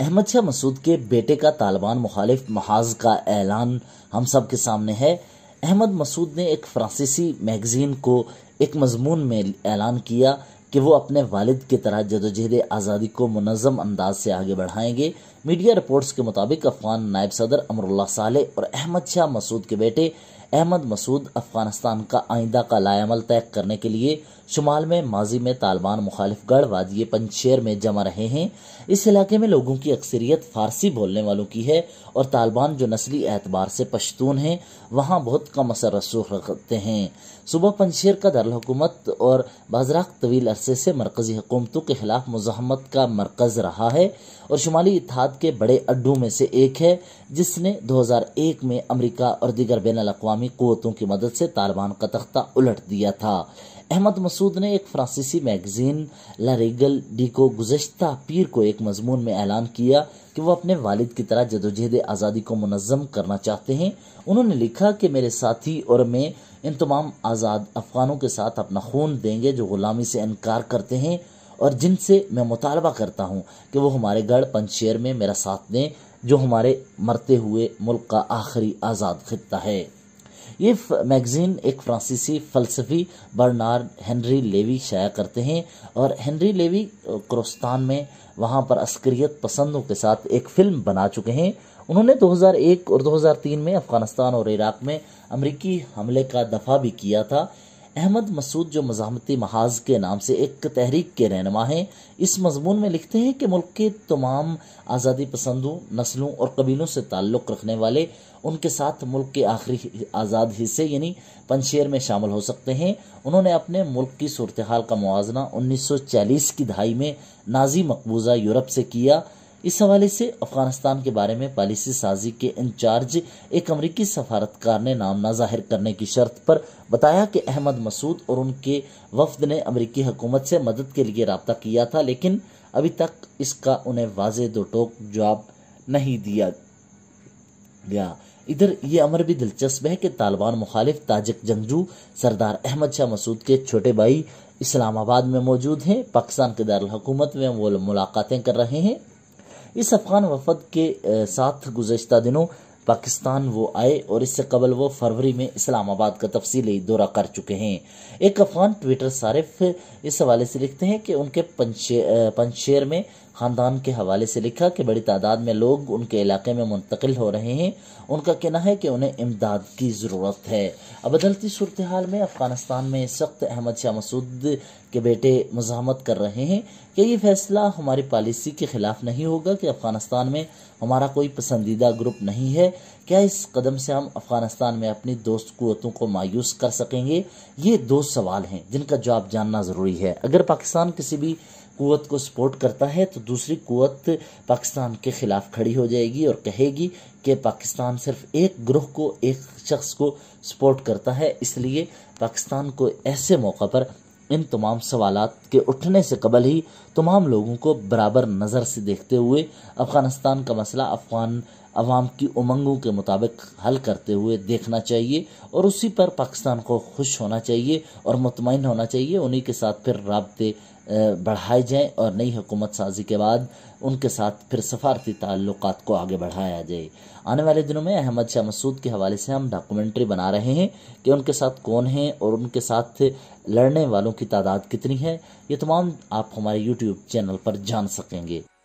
अहमद शाह मसूद के बेटे का तालिबान मुखालिफ महाज का ऐलान हम सब के सामने है अहमद मसूद ने एक फ्रांसीसी मैगज़ीन को एक मजमून में ऐलान किया कि वो अपने वालिद की तरह जदोजहद आज़ादी को मनज़म अंदाज से आगे बढ़ाएंगे मीडिया रिपोर्ट्स के मुताबिक अफगान नायब सदर अमरुल्ला साले और अहमद शाह मसूद के बेटे अहमद मसूद अफगानिस्तान का आइंदा का लायामल तय करने के लिए शुमाल में माजी में तालिबान मुखालिफगढ़ वादी पंचेर में जमा रहे हैं इस इलाके में लोगों की अक्सरियत फारसी बोलने वालों की है और तालिबान जो नस्ली एतबार से पश्तून हैं वहाँ बहुत कम असर रसूख रखते हैं सुबह पंचेर का दारकूमत और बाजराक तवील अरसे से मरकजी हुकूमतों के खिलाफ मुजामत का मरकज़ रहा है और शुमाली इतिहाद के बड़े अड्डों में से एक है जिसने दो हजार एक में अमरीका और दीगर बैन अवी अवामी क़वतों की मदद से तालिबान का तख्ता उलट दिया था अहमद मसूद ने एक फ्रांसीसी मैगज़ीन लारेगल डी को गुजशत पीर को एक मजमून में ऐलान किया कि वह अपने वालिद की तरह जदोजहद आज़ादी को मनज़म करना चाहते हैं उन्होंने लिखा कि मेरे साथी और मैं इन तमाम आज़ाद अफ़गानों के साथ अपना खून देंगे जो ग़ुलामी से इनकार करते हैं और जिनसे मैं मुतालबा करता हूँ कि वो हमारे गढ़ पंचशेर में मेरा साथ दें जो हमारे मरते हुए मुल्क का आखिरी आज़ाद खत्ता है ये मैगज़ीन एक फ्रांसीसी फ़लसफ़ी बर्नार हेनरी लेवी शाया करते हैं और हेनरी लेवी क्रोस्तान में वहां पर अस्करियत पसंदों के साथ एक फ़िल्म बना चुके हैं उन्होंने 2001 और 2003 में अफ़गानिस्तान और इराक़ में अमरीकी हमले का दफा भी किया था अहमद मसूद जो मजामती महाज के नाम से एक तहरीक के रहनमा हैं इस मजमून में लिखते हैं कि मुल्क के तमाम आज़ादी पसंदों नस्लों और कबीलों से ताल्लुक़ रखने वाले उनके साथ मुल्क के आखिरी आज़ाद हिस्से यानी पंशेर में शामिल हो सकते हैं उन्होंने अपने मुल्क की सूरत हाल का मुआजना चालीस की दहाई में नाजी मकबूजा यूरोप से किया इस हवाले से अफगानिस्तान के बारे में पॉलिसी साजी के इंचार्ज एक अमरीकी सफारतकार ने नाम न जाहिर करने की शर्त पर बताया कि अहमद मसूद और उनके वफद ने अमरीकी हुकूमत से मदद के लिए रबता किया था लेकिन अभी तक इसका उन्हें वाज दो टोक जवाब नहीं दिया गया इधर ये अमर भी दिलचस्प है कि तालिबान मुखालिफ ताजिक जंगजू सरदार अहमद शाह मसूद के छोटे भाई इस्लामाबाद में मौजूद हैं पाकिस्तान के दारकूमत में वो मुलाकातें कर रहे हैं इस अफगान वफद के साथ गुजशत दिनों पाकिस्तान वो आए और इससे कबल वो फरवरी में इस्लामाबाद का तफसीली दौरा कर चुके हैं एक अफगान ट्विटर सारिफ इस हवाले से लिखते हैं कि उनके पंचेर में खानदान के हवाले से लिखा कि बड़ी तादाद में लोग उनके इलाके में मुंतकिल हो रहे हैं उनका कहना है कि उन्हें इमदाद की ज़रूरत है अब बदलती सूरत हाल में अफ़गानिस्तान में सख्त अहमद शाह मसूद के बेटे मजामत कर रहे हैं कि ये फैसला हमारी पॉलिसी के ख़िलाफ़ नहीं होगा कि अफ़गानिस्तान में हमारा कोई पसंदीदा ग्रुप नहीं है क्या इस कदम से हम अफ़गानिस्तान में अपनी दोस्त क़ुतों को मायूस कर सकेंगे ये दो सवाल हैं जिनका जवाब जानना ज़रूरी है अगर पाकिस्तान किसी भी कुत को सपोर्ट करता है तो दूसरी कुत पाकिस्तान के खिलाफ खड़ी हो जाएगी और कहेगी कि पाकिस्तान सिर्फ एक ग्रोह को एक शख्स को सपोर्ट करता है इसलिए पाकिस्तान को ऐसे मौका पर इन तमाम सवाल के उठने से कबल ही तमाम लोगों को बराबर नज़र से देखते हुए अफ़गानिस्तान का मसला अफ़गान अवाम की उमंगों के मुताबिक हल करते हुए देखना चाहिए और उसी पर पाकिस्तान को खुश होना चाहिए और मुतमिन होना चाहिए उन्हीं के साथ फिर रबते बढ़ाए जाएं और नई हुकूमत साजी के बाद उनके साथ फिर सफारती ताल्लुक को आगे बढ़ाया जाए आने वाले दिनों में अहमद शाह मसूद के हवाले से हम डॉक्यूमेंट्री बना रहे हैं कि उनके साथ कौन है और उनके साथ लड़ने वालों की तादाद कितनी है ये तमाम आप हमारे यूट्यूब चैनल पर जान सकेंगे